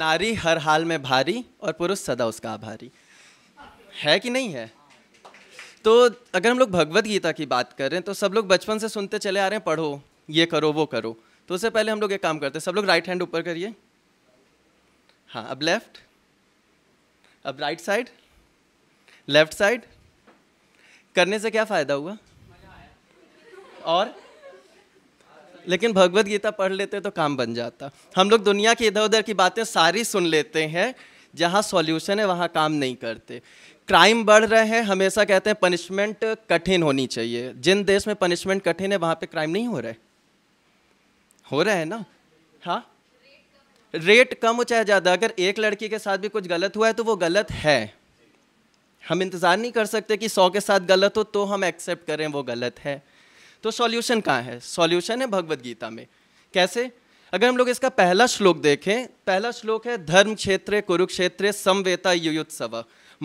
नारी हर हाल में भारी और पुरुष सदा उसका आभारी है कि नहीं है तो अगर हम लोग भगवत गीता की बात कर रहे हैं तो सब लोग बचपन से सुनते चले आ रहे हैं पढ़ो ये करो वो करो तो उससे पहले हम लोग एक काम करते हैं सब लोग राइट हैंड ऊपर करिए हाँ अब लेफ्ट अब राइट साइड लेफ्ट साइड करने से क्या फ़ायदा हुआ और लेकिन भगवत गीता पढ़ लेते तो काम बन जाता हम लोग दुनिया की इधर उधर की बातें सारी सुन लेते हैं जहाँ सॉल्यूशन है वहाँ काम नहीं करते क्राइम बढ़ रहे हैं हमेशा कहते हैं पनिशमेंट कठिन होनी चाहिए जिन देश में पनिशमेंट कठिन है वहाँ पे क्राइम नहीं हो रहे हो रहे हैं ना हाँ रेट कम हो चाहे ज़्यादा अगर एक लड़की के साथ भी कुछ गलत हुआ है तो वो गलत है हम इंतज़ार नहीं कर सकते कि सौ के साथ गलत हो तो हम एक्सेप्ट करें वो गलत है तो सॉल्यूशन कहाँ है सॉल्यूशन है भगवत गीता में कैसे अगर हम लोग इसका पहला श्लोक देखें पहला श्लोक है धर्म क्षेत्र कुरुक्षेत्र समवेता युयुत्सव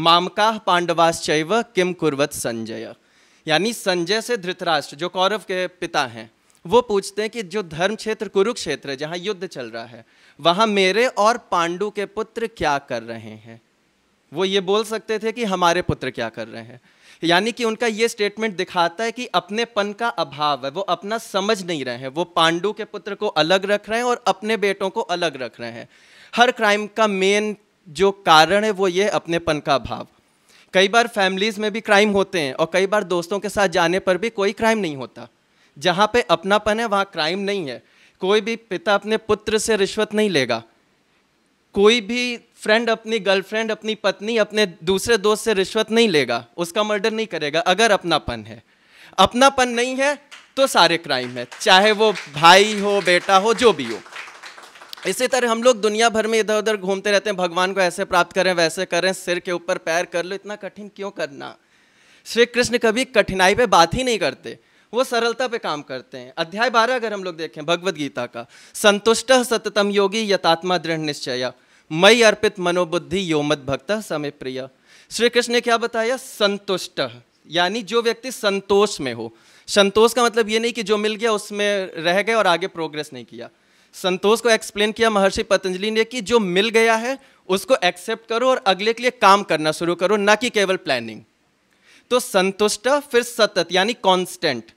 मामका पांडवाश्चैव किम कुर्वत संजय यानी संजय से धृतराष्ट्र जो कौरव के पिता हैं वो पूछते हैं कि जो धर्म क्षेत्र कुरुक्षेत्र जहाँ युद्ध चल रहा है वहाँ मेरे और पांडु के पुत्र क्या कर रहे हैं वो ये बोल सकते थे कि हमारे पुत्र क्या कर रहे हैं यानी कि उनका ये स्टेटमेंट दिखाता है कि अपने पन का अभाव है वो अपना समझ नहीं रहे हैं वो पांडु के पुत्र को अलग रख रहे हैं और अपने बेटों को अलग रख रहे हैं हर क्राइम का मेन जो कारण है वो ये अपनेपन का अभाव कई बार फैमिलीज़ में भी क्राइम होते हैं और कई बार दोस्तों के साथ जाने पर भी कोई क्राइम नहीं होता जहाँ पे अपनापन है वहाँ क्राइम नहीं है कोई भी पिता अपने पुत्र से रिश्वत नहीं लेगा कोई भी फ्रेंड अपनी गर्लफ्रेंड अपनी पत्नी अपने दूसरे दोस्त से रिश्वत नहीं लेगा उसका मर्डर नहीं करेगा अगर अपनापन है अपनापन नहीं है तो सारे क्राइम है चाहे वो भाई हो बेटा हो जो भी हो इसी तरह हम लोग दुनिया भर में इधर उधर घूमते रहते हैं भगवान को ऐसे प्राप्त करें वैसे करें सिर के ऊपर पैर कर लो इतना कठिन क्यों करना श्री कृष्ण कभी कठिनाई पे बात ही नहीं करते वो सरलता पे काम करते हैं अध्याय बारह अगर हम लोग देखें भगवदगीता गीता का संतुष्ट सततम योगी यथात्मा दृढ़ निश्चय मई अर्पित मनोबुद्धि मत भक्त समय प्रिय श्री कृष्ण ने क्या बताया संतुष्ट यानी जो व्यक्ति संतोष में हो संतोष का मतलब ये नहीं कि जो मिल गया उसमें रह गए और आगे प्रोग्रेस नहीं किया संतोष को एक्सप्लेन किया महर्षि पतंजलि ने कि जो मिल गया है उसको एक्सेप्ट करो और अगले के लिए काम करना शुरू करो ना कि केवल प्लानिंग तो संतुष्ट फिर सतत यानी कांस्टेंट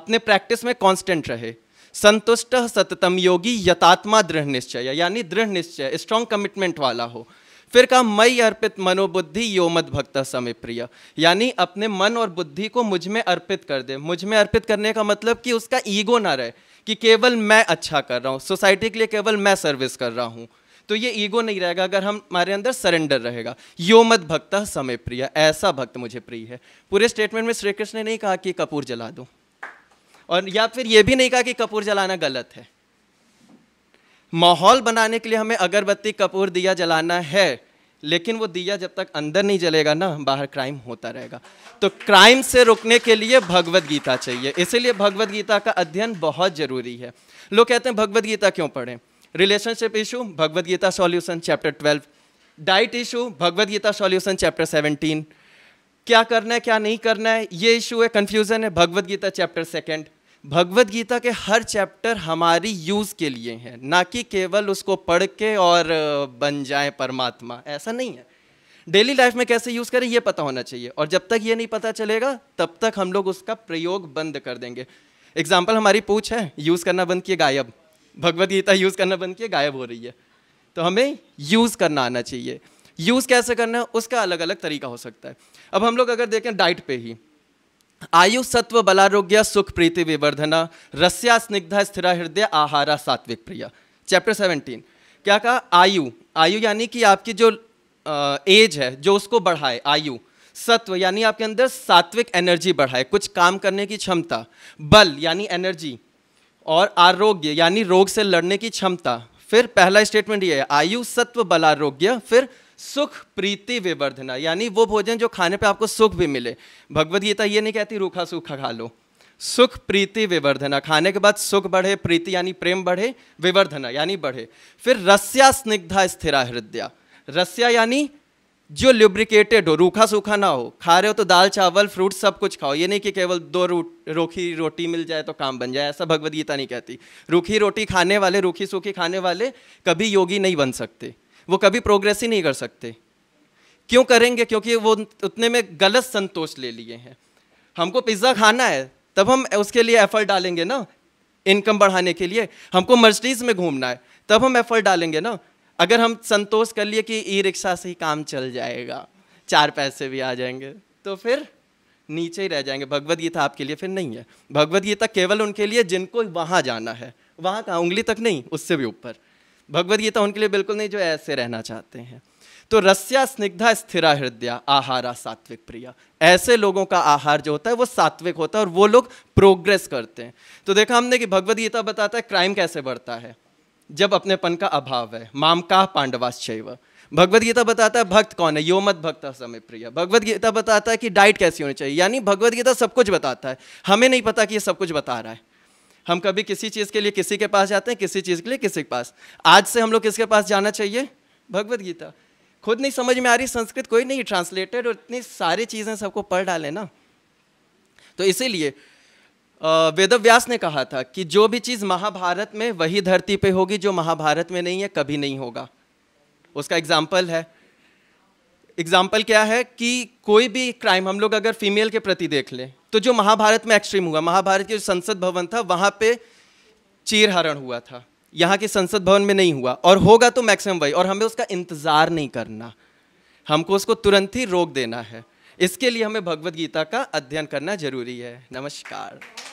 अपने प्रैक्टिस में कांस्टेंट रहे संतुष्ट सततम योगी यतात्मा दृढ़ निश्चय यानी दृढ़ निश्चय स्ट्रांग कमिटमेंट वाला हो फिर कहा मई अर्पित मनोबुद्धि यो मत भक्त समय प्रिय यानी अपने मन और बुद्धि को मुझ में अर्पित कर दे मुझ में अर्पित करने का मतलब कि उसका ईगो ना रहे कि केवल मैं अच्छा कर रहा हूँ सोसाइटी के लिए केवल मैं सर्विस कर रहा हूँ तो ये ईगो नहीं रहेगा अगर हम हमारे अंदर सरेंडर रहेगा यो मत भक्त समय प्रिय ऐसा भक्त मुझे प्रिय है पूरे स्टेटमेंट में श्री कृष्ण ने नहीं कहा कि कपूर जला दो और या फिर ये भी नहीं कहा कि कपूर जलाना गलत है माहौल बनाने के लिए हमें अगरबत्ती कपूर दिया जलाना है लेकिन वो दिया जब तक अंदर नहीं जलेगा ना बाहर क्राइम होता रहेगा तो क्राइम से रुकने के लिए भगवत गीता चाहिए इसीलिए भगवत गीता का अध्ययन बहुत ज़रूरी है लोग कहते हैं भगवत गीता क्यों पढ़ें relationship issue Bhagavad Gita solution chapter twelve diet issue Bhagavad Gita solution chapter seventeen क्या करना है क्या नहीं करना है ये इशू है कन्फ्यूज़न है भगवत गीता चैप्टर सेकेंड भगवत गीता के हर चैप्टर हमारी यूज़ के लिए है ना कि केवल उसको पढ़ के और बन जाए परमात्मा ऐसा नहीं है डेली लाइफ में कैसे यूज़ करें ये पता होना चाहिए और जब तक ये नहीं पता चलेगा तब तक हम लोग उसका प्रयोग बंद कर देंगे एग्जाम्पल हमारी पूछ है यूज़ करना बंद किए गायब भगवत गीता यूज़ करना बंद किए गायब हो रही है तो हमें यूज़ करना आना चाहिए यूज़ कैसे करना है उसका अलग अलग तरीका हो सकता है अब हम लोग अगर देखें डाइट पे ही आयु सत्व बलारोग्य सुख प्रीति विवर्धना रस्या स्निग्धा स्थिर हृदय आहारा सात्विक प्रिय चैप्टर सेवनटीन क्या कहा आयु आयु यानी कि आपकी जो आ, एज है जो उसको बढ़ाए आयु सत्व यानी आपके अंदर सात्विक एनर्जी बढ़ाए कुछ काम करने की क्षमता बल यानी एनर्जी और आरोग्य यानी रोग से लड़ने की क्षमता फिर पहला स्टेटमेंट ये है आयु सत्व बल आरोग्य फिर सुख प्रीति विवर्धना यानी वो भोजन जो खाने पे आपको सुख भी मिले भगवत गीता ये नहीं कहती रूखा सूखा खा लो सुख प्रीति विवर्धना खाने के बाद सुख बढ़े प्रीति यानी प्रेम बढ़े विवर्धना यानी बढ़े फिर रस्या स्निग्धा स्थिरा हृदय रस्या यानी जो ल्यूब्रिकेटेड हो रूखा सूखा ना हो खा रहे हो तो दाल चावल फ्रूट सब कुछ खाओ ये नहीं कि केवल दो रूखी रोटी मिल जाए तो काम बन जाए ऐसा भगवदगीता गीता नहीं कहती रूखी रोटी खाने वाले रूखी सूखी खाने वाले कभी योगी नहीं बन सकते वो कभी प्रोग्रेस ही नहीं कर सकते क्यों करेंगे क्योंकि वो उतने में गलत संतोष ले लिए हैं हमको पिज़्ज़ा खाना है तब हम उसके लिए एफर्ट डालेंगे ना इनकम बढ़ाने के लिए हमको मर्सिडीज़ में घूमना है तब हम एफर्ट डालेंगे ना अगर हम संतोष कर लिए कि ई रिक्शा से ही काम चल जाएगा चार पैसे भी आ जाएंगे तो फिर नीचे ही रह जाएंगे भगवत गीता आपके लिए फिर नहीं है भगवत गीता केवल उनके लिए जिनको वहाँ जाना है वहाँ कहाँ उंगली तक नहीं उससे भी ऊपर भगवदगीता गीता उनके लिए बिल्कुल नहीं जो ऐसे रहना चाहते हैं तो रस्या स्निग्धा स्थिरा हृदय आहारा सात्विक प्रिया ऐसे लोगों का आहार जो होता है वो सात्विक होता है और वो लोग प्रोग्रेस करते हैं तो देखा हमने कि भगवदगीता गीता बताता है क्राइम कैसे बढ़ता है जब अपनेपन का अभाव है माम का पांडवाश्चैव भगवदगीता गीता बताता है भक्त कौन है यो मत भक्त समय प्रिय भगवदगीता गीता बताता है कि डाइट कैसी होनी चाहिए यानी भगवदगीता गीता सब कुछ बताता है हमें नहीं पता कि ये सब कुछ बता रहा है हम कभी किसी चीज़ के लिए किसी के पास जाते हैं किसी चीज़ के लिए किसी के पास आज से हम लोग किसके पास जाना चाहिए भगवत गीता खुद नहीं समझ में आ रही संस्कृत कोई नहीं ट्रांसलेटेड और इतनी सारी चीज़ें सबको पढ़ डालें ना तो इसीलिए वेदव्यास व्यास ने कहा था कि जो भी चीज़ महाभारत में वही धरती पे होगी जो महाभारत में नहीं है कभी नहीं होगा उसका एग्जाम्पल है एग्जाम्पल क्या है कि कोई भी क्राइम हम लोग अगर फीमेल के प्रति देख लें तो जो महाभारत में एक्सट्रीम हुआ महाभारत के जो संसद भवन था वहां पे चीर हरण हुआ था यहाँ के संसद भवन में नहीं हुआ और होगा तो मैक्सिमम वही और हमें उसका इंतज़ार नहीं करना हमको उसको तुरंत ही रोक देना है इसके लिए हमें भगवत गीता का अध्ययन करना जरूरी है नमस्कार